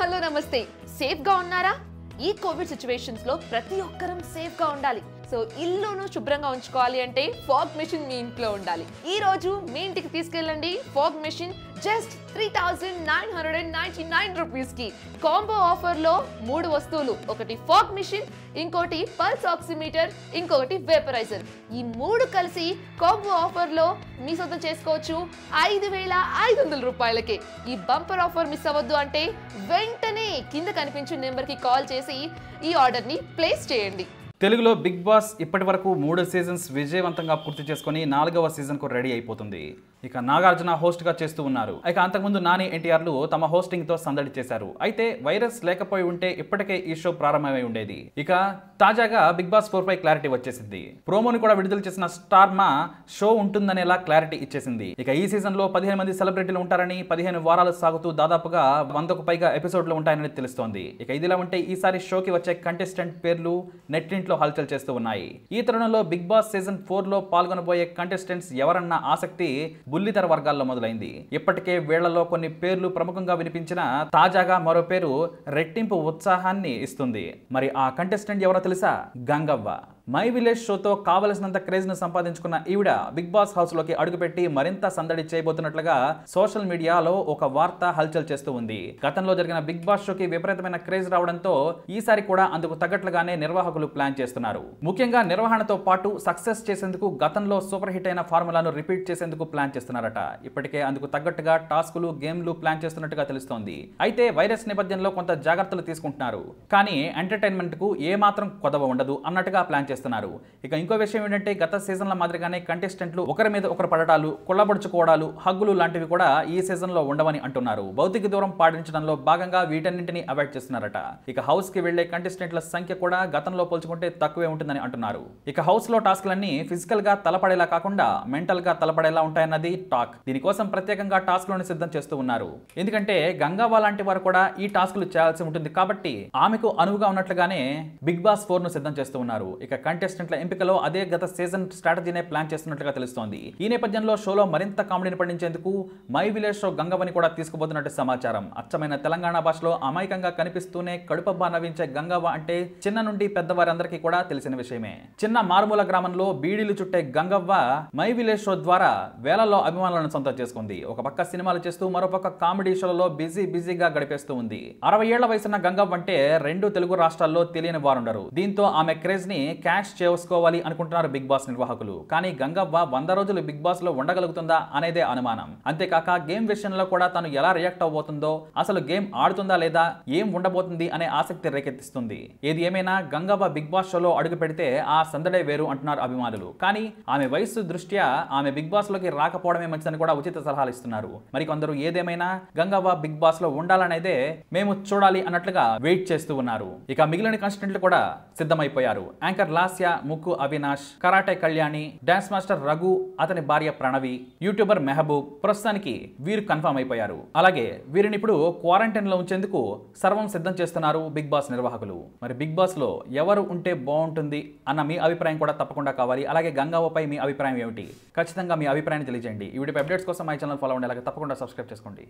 hello నమస్తే సేఫ్గా ఉన్నారా ఈ కోవిడ్ లో ప్రతి ఒక్కరం సేఫ్గా ఉండాలి సో ఇల్లును శుభ్రంగా ఉంచుకోవాలి అంటే ఫాగ్ మెషిన్ మీ ఇంట్లో ఉండాలి ఈ రోజు మీ ఇంటికి తీసుకెళ్ళండి fog machine just three thousand nine hundred and ninety nine రూపీస్కి కాంబో ఆఫర్లో మూడు వస్తువులు ఒకటి ఫాగ్ మిషన్ ఇంకోటి పల్స్ ఆక్సిమీటర్ ఇంకొకటి వేపరైజర్ ఈ మూడు కలిసి కాంబో ఆఫర్లో మీ సొంతం చేసుకోవచ్చు ఐదు వేల ఐదు వందల రూపాయలకే ఈ బంపర్ ఆఫర్ మిస్ అవ్వద్దు అంటే వెంటనే కింద కనిపించిన నెంబర్కి కాల్ చేసి ఈ ఆర్డర్ని ప్లేస్ చేయండి తెలుగులో బిగ్ బాస్ ఇప్పటి వరకు మూడు సీజన్స్ విజయవంతంగా పూర్తి చేసుకుని నాలుగవ సీజన్ కు రెడీ అయిపోతుంది ఇక నాగార్జున హోస్ట్ గా చేస్తూ ఉన్నారు ఇక అంతకుముందు నాని ఎన్టీఆర్లు తమ హోస్టింగ్ తో సందడి చేశారు అయితే వైరస్ లేకపోయి ఉంటే ఇప్పటికే ఈ షో ప్రారంభమై ఉండేది ఇక తాజాగా బిగ్ బాస్ ఫోర్ పై క్లారిటీ వచ్చేసింది ప్రోమోని కూడా విడుదల చేసిన స్టార్ మా షో ఉంటుందనేలా క్లారిటీ ఇచ్చేసింది ఇక ఈ సీజన్లో పదిహేను మంది సెలబ్రిటీలు ఉంటారని పదిహేను వారాలు సాగుతూ దాదాపుగా వందకు పైగా ఎపిసోడ్లు ఉంటాయని తెలుస్తోంది ఇక ఇదిలా ఉంటే ఈసారి షోకి వచ్చే కంటెస్టెంట్ పేర్లు నెట్ మార్కెట్లో హల్చల్ చేస్తూ ఉన్నాయి ఈ తరుణంలో బిగ్ బాస్ సీజన్ ఫోర్ లో పాల్గొనబోయే కంటెస్టెంట్స్ ఎవరన్న ఆసక్తి బుల్లితర వర్గాల్లో మొదలైంది ఇప్పటికే వీళ్లలో కొన్ని పేర్లు ప్రముఖంగా వినిపించిన తాజాగా మరో పేరు రెట్టింపు ఉత్సాహాన్ని ఇస్తుంది మరి ఆ కంటెస్టెంట్ ఎవరో తెలుసా గంగవ్వ మై విలేజ్ షోతో కావలసినంత క్రేజ్ను సంపాదించుకున్న ఈవిడ బిగ్ బాస్ హౌస్లోకి అడుగుపెట్టి మరింత సందడి చేయబోతున్నట్లుగా సోషల్ మీడియాలో ఒక వార్త హల్చల్ చేస్తూ ఉంది గతంలో జరిగిన బిగ్ బాస్ షోకి విపరీతమైన క్రేజ్ రావడంతో ఈసారి కూడా అందుకు తగ్గట్లుగానే నిర్వాహకులు ప్లాన్ చేస్తున్నారు ముఖ్యంగా నిర్వహణతో పాటు సక్సెస్ చేసేందుకు గతంలో సూపర్ హిట్ అయిన ఫార్ములాను రిపీట్ చేసేందుకు ప్లాన్ చేస్తున్నారట ఇప్పటికే అందుకు తగ్గట్టుగా టాస్కులు గేమ్లు ప్లాన్ చేస్తున్నట్టుగా తెలుస్తోంది అయితే వైరస్ నేపథ్యంలో కొంత జాగ్రత్తలు తీసుకుంటున్నారు కానీ ఎంటర్టైన్మెంట్ కు ఏ మాత్రం కొదవ ఉండదు అన్నట్టుగా ప్లాన్ చేస్తారు చేస్తున్నారు ఇక ఇంకో విషయం ఏంటంటే గత సీజన్ల మాదిరిగానే కంటెస్టెంట్లు ఒకరి మీద ఒకరు పడటాలు కొల్లబడుచుకోవడాలు హగ్గులు లాంటివి కూడా ఈ సీజన్లో ఉండవని అంటున్నారు భౌతిక దూరం పాటించడంలో భాగంగా వీటన్నింటినీ అవాయిడ్ చేస్తున్నారట ఇక హౌస్కి వెళ్లే కంటెస్టెంట్ల సంఖ్య కూడా గతంలో పోల్చుకుంటే తక్కువే ఉంటుందని అంటున్నారు ఇక హౌస్లో టాస్క్లన్నీ ఫిజికల్గా తలపడేలా కాకుండా మెంటల్గా తలపడేలా ఉంటాయన్నది టాక్ దీనికోసం ప్రత్యేకంగా టాస్క్లను సిద్ధం చేస్తూ ఉన్నారు ఎందుకంటే గంగా లాంటి వారు కూడా ఈ టాస్క్లు చేయాల్సి ఉంటుంది కాబట్టి ఆమెకు అనువుగా ఉన్నట్లుగానే బిగ్ బాస్ ఫోర్ ను సిద్ధం చేస్తూ ఉన్నారు ఇక కంటెస్టెంట్ల ఎంపికలో అదే గత సీజన్ స్ట్రాటజీనే ప్లాన్ చేస్తున్నట్లుగా తెలుస్తోంది ఈ నేపథ్యంలో షోలో మరింత కామెడీని పండించేందుకు మై విలేజ్ షో గంగవని కూడా తీసుకుపోతున్నట్టు సమాచారం అచ్చమైన తెలంగాణ భాషలో అమాయకంగా కనిపిస్తూనే కడుపబ్బా నవ్వించే గంగవ్వ అంటే చిన్న నుండి పెద్దవారందరికీ కూడా తెలిసిన విషయమే చిన్న మారుమూల గ్రామంలో బీడీలు చుట్టే గంగవ్వ మై విలేజ్ షో ద్వారా వేలలో అభిమానులను సొంతం చేసుకుంది ఒక పక్క సినిమాలు చేస్తూ మరోపక్క కామెడీ షోలలో బిజీ బిజీగా గడిపేస్తూ ఉంది అరవై ఏళ్ల వయసున్న గంగవ్వ అంటే రెండు తెలుగు రాష్ట్రాల్లో తెలియని వారుండరు దీంతో ఆమె క్రేజ్ ని మ్యాచ్ చేసుకోవాలి అనుకుంటున్నారు బిగ్ బాస్ నిర్వాహకులు కానీ గంగవ్వ వంద రోజులు బిగ్ బాస్ లో ఉండగలుగుతుందా అనేదే అనుమానం అంతేకాక గేమ్ విషయంలో కూడా తను ఎలా రియాక్ట్ అవబోతుందో అసలు గేమ్ ఆడుతుందా లేదా ఏం ఉండబోతుంది అనే ఆసక్తి రేకెత్తిస్తుంది ఏది ఏమైనా గంగవ్వ బిగ్ బాస్ షోలో అడుగు పెడితే ఆ సందడే వేరు అంటున్నారు అభిమానులు కానీ ఆమె వయస్సు దృష్ట్యా ఆమె బిగ్ బాస్ లోకి రాకపోవడమే మంచిదని కూడా ఉచిత సలహాలు ఇస్తున్నారు మరి కొందరు ఏదేమైనా గంగవ్వ బిగ్ బాస్ లో ఉండాలనేదే మేము చూడాలి అన్నట్లుగా వెయిట్ చేస్తూ ఉన్నారు ఇక మిగిలిన కన్స్టెంట్లు కూడా సిద్ధమైపోయారు యాంకర్ లా హాస్య ముక్కు Avinash karate Kalyani dance master Raghu అతని భార్య ప్రణవి యూట్యూబర్ మెహబూబ్ ప్రస్తుతానికి వీరు కన్ఫర్మ్ అయిపోయారు అలాగే వీరిని ఇప్పుడు క్వారంటైన్ లో ఉంచేందుకు సర్వం సిద్ధం చేస్తున్నారు బిగ్ బాస్ నిర్వాహకులు మరి బిగ్ బాస్ లో ఎవరు ఉంటే బాగుంటుంది అన్న మీ అభిప్రాయం కూడా తప్పకుండా కావాలి అలాగే గంగావపై మీ అభిప్రాయం ఏమిటి ఖచ్చితంగా మీ అభిప్రాయాన్ని తెలియజేయండి ఈ వీడియో అప్డేట్స్ కోసం మై ఛానల్ ఫాలో అలాగే తప్పకుండా సబ్స్క్రైబ్ చేసుకోండి